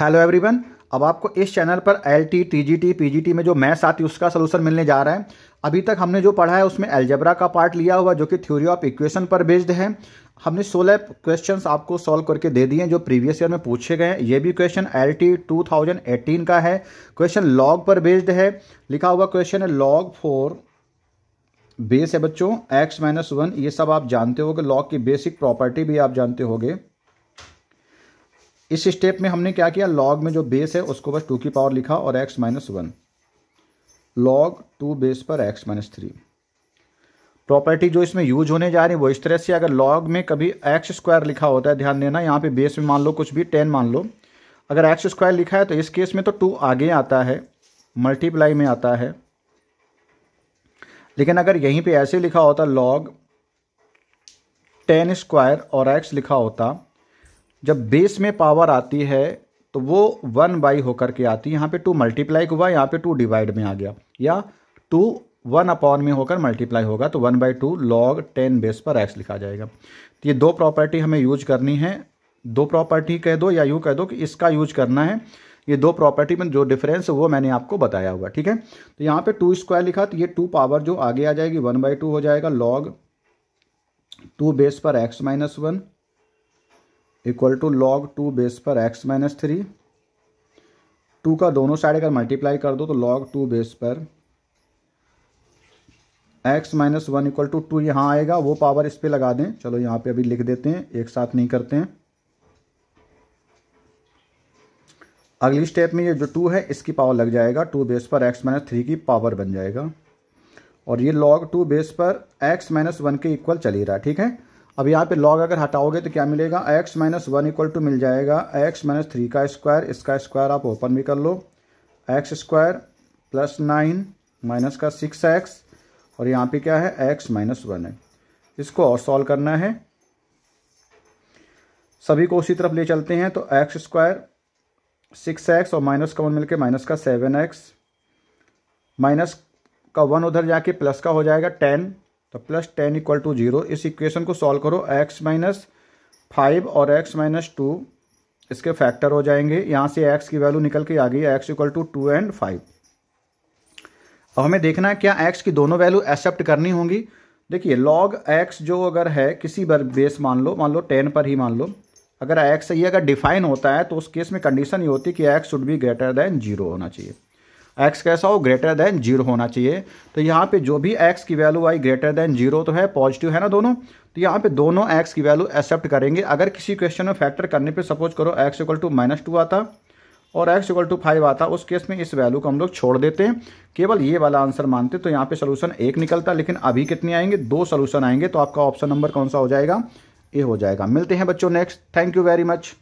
hello everyone अब आपको इस चैनल पर L T PGT T P G T में जो मैथ्स आती है उसका सलूशन मिलने जा रहा है अभी तक हमने जो पढ़ा है उसमें एल्जबरा का पार्ट लिया हुआ जो कि थ्योरी ऑफ इक्वेशन पर बेस्ड है हमने 16 क्वेश्चंस आपको सॉल्व करके दे दिए हैं जो प्रीवियस ईयर में पूछे गए हैं ये भी question L T two thousand eighteen का है क्वेश्चन लॉग पर बेस्ड है लिखा हुआ क्वेश्चन है लॉग फोर बेस है बच्चों एक्स माइनस वन ये सब आप जानते हो लॉग की बेसिक प्रॉपर्टी भी आप जानते गए इस स्टेप में हमने क्या किया लॉग में जो बेस है उसको बस टू की पावर लिखा और x minus one log two base पर एक्स माइनस थ्री प्रॉपर्टी जो इसमें यूज होने जा रही है वो इस तरह से अगर लॉग में कभी एक्स स्क्वायर लिखा होता है ध्यान देना यहाँ पे बेस में मान लो कुछ भी टेन मान लो अगर एक्स स्क्वायर लिखा है तो इस केस में तो टू आगे आता है मल्टीप्लाई में आता है लेकिन अगर यहीं पर ऐसे लिखा होता लॉग टेन स्क्वायर और एक्स लिखा होता जब बेस में पावर आती है तो वो वन बाई होकर के आती है यहाँ पे टू मल्टीप्लाई हुआ यहाँ पे टू डिवाइड में आ गया या टू वन अपॉन में होकर मल्टीप्लाई होगा तो one by two log ten base पर एक्स लिखा जाएगा तो ये दो प्रॉपर्टी हमें यूज करनी है दो प्रॉपर्टी कह दो या यू कह दो कि इसका यूज करना है ये दो प्रॉपर्टी में जो डिफरेंस है वो मैंने आपको बताया हुआ ठीक है तो यहाँ पे टू स्क्वायर लिखा तो ये टू पावर जो आगे आ जाएगी वन बाई टू हो जाएगा लॉग टू बेस पर x minus one equal to log two base पर एक्स माइनस थ्री टू का दोनों साइड अगर मल्टीप्लाई कर दो तो लॉग टू बेस पर x minus one equal to two यहाँ आएगा वो पावर इस पर लगा दें चलो यहाँ पे अभी लिख देते हैं एक साथ नहीं करते हैं अगली स्टेप में ये जो टू है इसकी पावर लग जाएगा टू बेस पर एक्स माइनस थ्री की पावर बन जाएगा और ये लॉग टू बेस पर एक्स माइनस वन के इक्वल चल ही रहा ठीक है अब यहाँ पे लॉग अगर हटाओगे तो क्या मिलेगा x minus one equal to मिल जाएगा एक्स माइनस थ्री का स्क्वायर इसका स्क्वायर आप ओपन भी कर लो x square plus nine minus का सिक्स एक्स और यहाँ पे क्या है एक्स माइनस वन है इसको और सॉल्व करना है सभी को उसी तरफ ले चलते हैं तो एक्स स्क्वायर सिक्स एक्स और माइनस का वन मिलकर माइनस का सेवन एक्स माइनस का वन उधर जाके प्लस का हो जाएगा टेन तो plus ten equal to zero इस इक्वेशन को सॉल्व करो एक्स माइनस फाइव और एक्स माइनस टू इसके फैक्टर हो जाएंगे यहाँ से एक्स की वैल्यू निकल के आ गई x equal to two and five अब हमें देखना है क्या एक्स की दोनों वैल्यू एक्सेप्ट करनी होंगी देखिए लॉग एक्स जो अगर है किसी पर बेस मान लो मान लो टेन पर ही मान लो अगर एक्स ये अगर डिफाइन होता है तो उस केस में कंडीशन ये होती है कि x should be greater than zero होना चाहिए एक्स कैसा हो ग्रेटर देन जीरो होना चाहिए तो यहाँ पे जो भी एक्स की वैल्यू आई ग्रेटर देन जीरो तो है पॉजिटिव है ना दोनों तो यहाँ पे दोनों एक्स की वैल्यू एक्सेप्ट करेंगे अगर किसी क्वेश्चन में फैक्टर करने पे सपोज करो x equal to minus two आता और एक्स इक्वल टू फाइव आता उस केस में इस वैल्यू को हम लोग छोड़ देते हैं केवल ये वाला आंसर मानते तो यहाँ पे सोल्यूशन एक निकलता लेकिन अभी कितने आएंगे दो सोल्यूशन आएंगे तो आपका ऑप्शन नंबर कौन सा हो जाएगा ए हो जाएगा मिलते हैं बच्चों next thank you very much